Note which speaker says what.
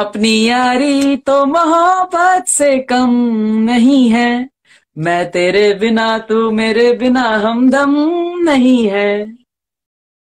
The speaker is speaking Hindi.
Speaker 1: अपनी यारी तो मोहब्बत से कम नहीं है मैं तेरे बिना तू मेरे बिना हमदम नहीं है